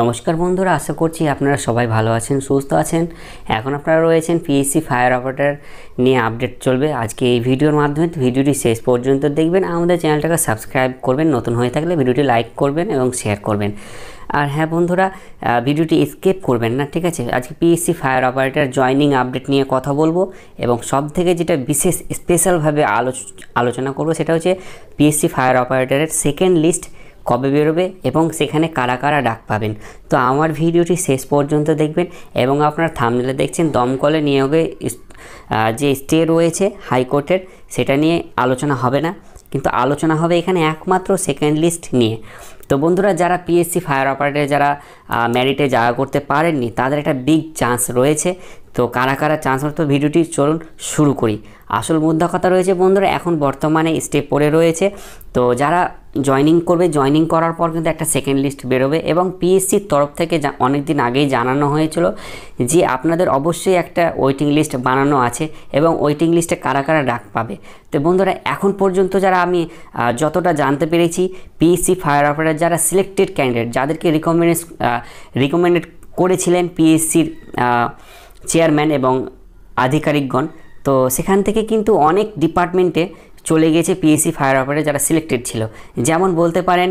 নমস্কার বন্ধুরা আশা করছি আপনারা সবাই ভালো আছেন সুস্থ আছেন এখন আপনারা রয়েছেন পিএসসি ফায়ার অপারেটার নিয়ে আপডেট চলবে আজকে এই ভিডিওর মাধ্যমে ভিডিওটি শেষ পর্যন্ত দেখবেন আমাদের চ্যানেলটাকে সাবস্ক্রাইব করবেন নতুন হয়ে থাকলে ভিডিওটি লাইক করবেন এবং শেয়ার করবেন আর হ্যাঁ বন্ধুরা ভিডিওটি স্কেপ করবেন না ঠিক আছে আজকে PSC fire operator joining update নিয়ে কথা বলবো এবং সব থেকে যেটা বিশেষ স্পেশালভাবে আলোচ আলোচনা করবো সেটা হচ্ছে পিএসসি ফায়ার অপারেটারের সেকেন্ড লিস্ট কবে বেরোবে এবং সেখানে কারা কারা ডাক পাবেন তো আমার ভিডিওটি শেষ পর্যন্ত দেখবেন এবং আপনার থামনেলে দেখছেন দমকলে নিয়োগে যে স্টে রয়েছে হাইকোর্টের সেটা নিয়ে আলোচনা হবে না কিন্তু আলোচনা হবে এখানে একমাত্র সেকেন্ড লিস্ট নিয়ে তো বন্ধুরা যারা পিএসসি ফায়ার অপারেটর যারা ম্যারিটে জায়গা করতে পারেননি তাদের একটা বিগ চান্স রয়েছে তো কারা কারা চান্স পাবে ভিডিওটি চলুন শুরু করি আসল মুদ্রা কথা রয়েছে বন্ধুরা এখন বর্তমানে স্টেপ পড়ে রয়েছে তো যারা জয়নিং করবে জয়নিং করার পর কিন্তু একটা সেকেন্ড লিস্ট বেরোবে এবং পিএসসির তরফ থেকে অনেক দিন আগেই জানানো হয়েছিল যে আপনাদের অবশ্যই একটা ওয়েটিং লিস্ট বানানো আছে এবং ওয়েটিং লিস্টে কারা কারা ডাক পাবে তো বন্ধুরা এখন পর্যন্ত যারা আমি যতটা জানতে পেরেছি পিএসসি ফায়ার অপারেটার যারা সিলেক্টেড ক্যান্ডিডেট যাদেরকে রিকমেন্ডেড রিকমেন্ডেড করেছিলেন পিএসসির চেয়ারম্যান এবং আধিকারিকগণ তো সেখান থেকে কিন্তু অনেক ডিপার্টমেন্টে চলে গিয়েছে পিএসসি ফায়ার অপারেটর যারা সিলেক্টেড ছিল যেমন বলতে পারেন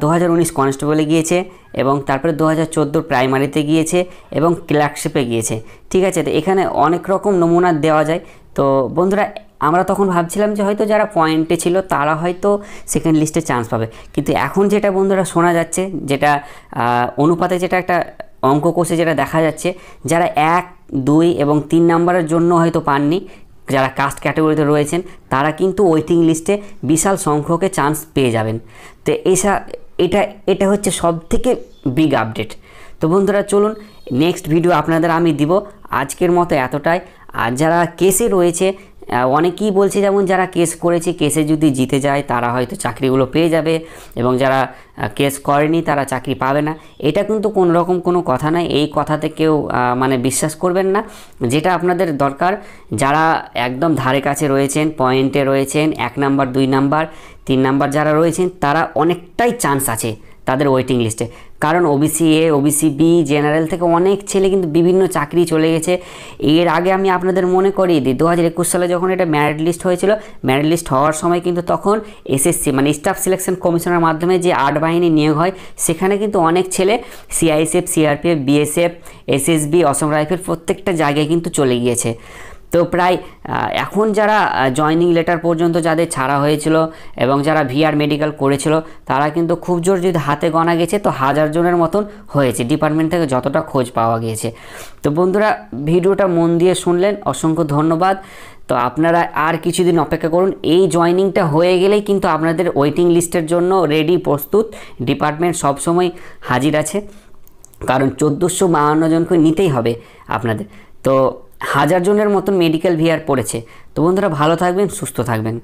দু হাজার উনিশ কনস্টেবলে গিয়েছে এবং তারপরে দু হাজার চোদ্দোর প্রাইমারিতে গিয়েছে এবং ক্লার্কশিপে গিয়েছে ঠিক আছে তো এখানে অনেক রকম নমুনা দেওয়া যায় তো বন্ধুরা আমরা তখন ভাবছিলাম যে হয়তো যারা পয়েন্টে ছিল তারা হয়তো সেকেন্ড লিস্টে চান্স পাবে কিন্তু এখন যেটা বন্ধুরা শোনা যাচ্ছে যেটা অনুপাতে যেটা একটা অঙ্ক কোষে যেটা দেখা যাচ্ছে যারা এক দুই এবং তিন নাম্বারের জন্য হয়তো পাননি যারা কাস্ট ক্যাটাগরিতে রয়েছেন তারা কিন্তু ওয়েটিং লিস্টে বিশাল সংখ্যকে চান্স পেয়ে যাবেন তো এসা এটা এটা হচ্ছে সব থেকে বিগ আপডেট তো বন্ধুরা চলুন নেক্সট ভিডিও আপনাদের আমি দিব আজকের মতো এতটাই আর যারা কেসে রয়েছে অনেকেই বলছে যেমন যারা কেস করেছে কেসে যদি জিতে যায় তারা হয়তো চাকরিগুলো পেয়ে যাবে এবং যারা কেস করেনি তারা চাকরি পাবে না এটা কিন্তু কোন রকম কোনো কথা নয় এই কথাতে কেউ মানে বিশ্বাস করবেন না যেটা আপনাদের দরকার যারা একদম ধারে কাছে রয়েছেন পয়েন্টে রয়েছেন এক নাম্বার দুই নাম্বার তিন নাম্বার যারা রয়েছেন তারা অনেকটাই চান্স আছে তাদের ওয়েটিং লিস্টে কারণ OBC A OBC B general থেকে অনেক ছেলে কিন্তু বিভিন্ন চাকরি চলে গেছে এর আগে আমি আপনাদের মনে করিয়ে দিই দু হাজার একুশ সালে যখন এটা ম্যারিট লিস্ট হয়েছিল ম্যারিট লিস্ট হওয়ার সময় কিন্তু তখন এসএসসি মানে স্টাফ সিলেকশন কমিশনের মাধ্যমে যে আট বাহিনী নিয়োগ হয় সেখানে কিন্তু অনেক ছেলে CISF CRPF BSF SSB Assam rifle প্রত্যেকটা জায়গায় কিন্তু চলে গিয়েছে তো প্রায় এখন যারা জয়নিং লেটার পর্যন্ত যাদের ছাড়া হয়েছিল এবং যারা ভিআর মেডিকেল করেছিল তারা কিন্তু খুব জোর যদি হাতে গনা গেছে তো হাজার জনের মতন হয়েছে ডিপার্টমেন্ট থেকে যতটা খোঁজ পাওয়া গিয়েছে তো বন্ধুরা ভিডিওটা মন দিয়ে শুনলেন অসংখ্য ধন্যবাদ তো আপনারা আর কিছুদিন অপেক্ষা করুন এই জয়নিংটা হয়ে গেলেই কিন্তু আপনাদের ওয়েটিং লিস্টের জন্য রেডি প্রস্তুত ডিপার্টমেন্ট সবসময় হাজির আছে কারণ চোদ্দোশো বাহান্ন জনকে নিতেই হবে আপনাদের তো হাজার জনের মতন মেডিকেল ভিআর পড়েছে তো বন্ধুরা ভালো থাকবেন সুস্থ থাকবেন